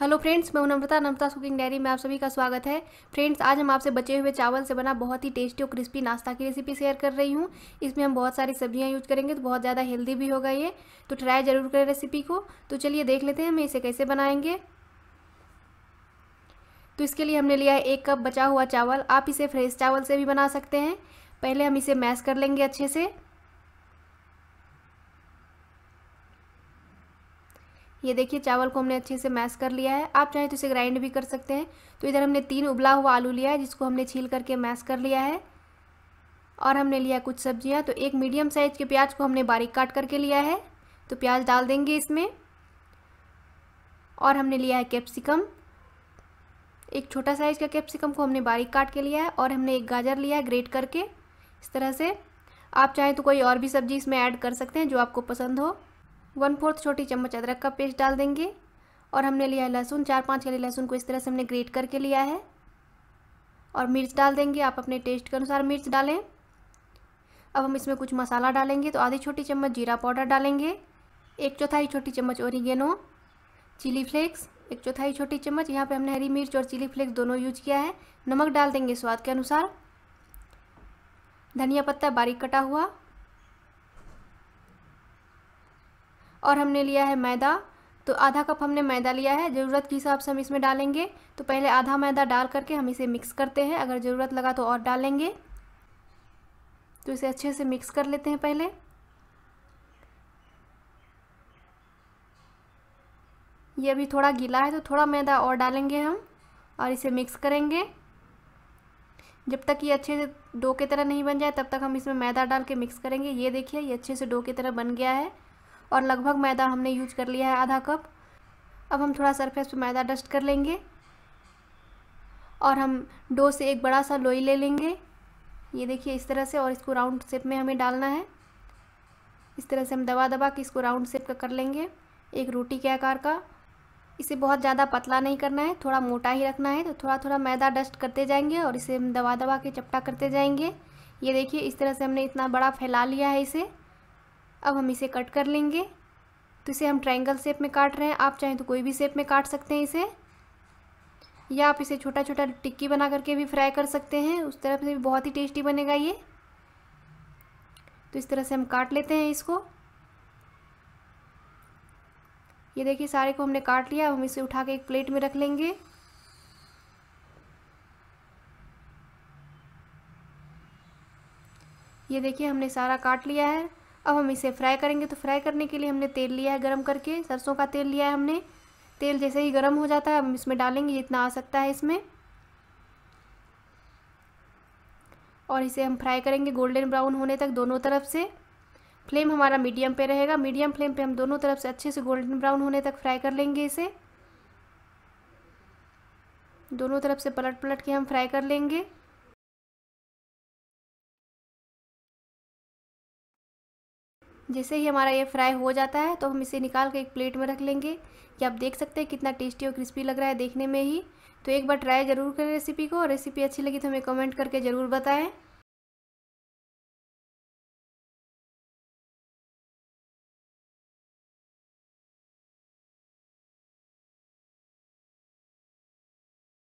hello friends मैं नम्रता नम्रता cooking diary में आप सभी का स्वागत है फ्रेंड्स आज हम आपसे बचे हुए चावल से बना बहुत ही टेस्टी और क्रिस्पी नाश्ता की रेसिपी शेयर कर रही हूँ इसमें हम बहुत सारी सब्जियाँ यूज करेंगे तो बहुत ज़्यादा हेल्दी भी होगा ये तो ट्राई ज़रूर करें रेसिपी को तो चलिए देख लेते हैं हम इसे कैसे बनाएंगे तो इसके लिए हमने लिया है एक कप बचा हुआ चावल आप इसे फ्रेश चावल से भी बना सकते हैं पहले हम इसे मैश कर लेंगे अच्छे से ये देखिए चावल को हमने अच्छे से मैश कर लिया है आप चाहें तो इसे ग्राइंड भी कर सकते हैं तो इधर हमने तीन उबला हुआ आलू लिया है जिसको हमने छील करके मैश कर लिया है और हमने लिया कुछ सब्जियां तो एक मीडियम साइज़ के प्याज को हमने बारीक काट करके लिया है तो प्याज डाल देंगे इसमें और हमने लिया है कैप्सिकम एक छोटा साइज़ का कैप्सिकम को हमने बारीक काट के लिया है और हमने एक गाजर लिया है ग्रेट करके इस तरह से आप चाहें तो कोई और भी सब्ज़ी इसमें ऐड कर सकते हैं जो आपको पसंद हो वन फोर्थ छोटी चम्मच अदरक का पेस्ट डाल देंगे और हमने लिया लहसुन चार पाँच कली लहसुन को इस तरह से हमने ग्रेट करके लिया है और मिर्च डाल देंगे आप अपने टेस्ट के अनुसार मिर्च डालें अब हम इसमें कुछ मसाला डालेंगे तो आधी छोटी चम्मच जीरा पाउडर डालेंगे एक चौथाई छोटी चम्मच ओरिगेनो चिली फ्लेक्स एक चौथाई छोटी चम्मच यहाँ पे हमने हरी मिर्च और चिली फ्लेक्स दोनों यूज किया है नमक डाल देंगे स्वाद के अनुसार धनिया पत्ता बारीक कटा हुआ और हमने लिया है मैदा तो आधा कप हमने मैदा लिया है ज़रूरत के हिसाब से हम इसमें डालेंगे तो पहले आधा मैदा डाल करके हम इसे मिक्स करते हैं अगर ज़रूरत लगा तो और डालेंगे तो इसे अच्छे से मिक्स कर लेते हैं पहले ये अभी थोड़ा गीला है तो थोड़ा मैदा और डालेंगे हम और इसे मिक्स करेंगे जब तक ये अच्छे से डो की तरह नहीं बन जाए तब तक हम इसमें मैदा डाल के मिक्स करेंगे ये देखिए ये अच्छे से डो की तरह बन गया है और लगभग मैदा हमने यूज कर लिया है आधा कप अब हम थोड़ा सरफेस पर मैदा डस्ट कर लेंगे और हम डो से एक बड़ा सा लोई ले लेंगे ये देखिए इस तरह से और इसको राउंड शेप में हमें डालना है इस तरह से हम दबा दबा के इसको राउंड शेप का कर लेंगे एक रोटी के आकार का इसे बहुत ज़्यादा पतला नहीं करना है थोड़ा मोटा ही रखना है तो थोड़ा थोड़ा मैदा डस्ट करते जाएंगे और इसे हम दबा दबा के चपटा करते जाएंगे ये देखिए इस तरह से हमने इतना बड़ा फैला लिया है इसे अब हम इसे कट कर लेंगे तो इसे हम ट्राइंगल शेप में काट रहे हैं आप चाहें तो कोई भी शेप में काट सकते हैं इसे या आप इसे छोटा छोटा टिक्की बना करके भी फ्राई कर सकते हैं उस तरफ से भी बहुत ही टेस्टी बनेगा ये तो इस तरह से हम काट लेते हैं इसको ये देखिए सारे को हमने काट लिया हम इसे उठा के एक प्लेट में रख लेंगे ये देखिए हमने सारा काट लिया है अब हम इसे फ्राई करेंगे तो फ्राई करने के लिए हमने तेल लिया है गर्म करके सरसों का तेल लिया है हमने तेल जैसे ही गर्म हो जाता है हम इसमें डालेंगे जितना आ सकता है इसमें और इसे हम फ्राई करेंगे गोल्डन ब्राउन होने तक दोनों तरफ से फ्लेम हमारा मीडियम पे रहेगा मीडियम फ्लेम पे हम दोनों तरफ से अच्छे से गोल्डन ब्राउन होने तक फ्राई कर लेंगे इसे दोनों तरफ से पलट पलट के हम फ्राई कर लेंगे जैसे ही हमारा ये फ्राई हो जाता है तो हम इसे निकाल कर एक प्लेट में रख लेंगे कि आप देख सकते हैं कितना टेस्टी और क्रिस्पी लग रहा है देखने में ही तो एक बार ट्राई ज़रूर करें रेसिपी को रेसिपी अच्छी लगी तो हमें कमेंट करके ज़रूर बताएं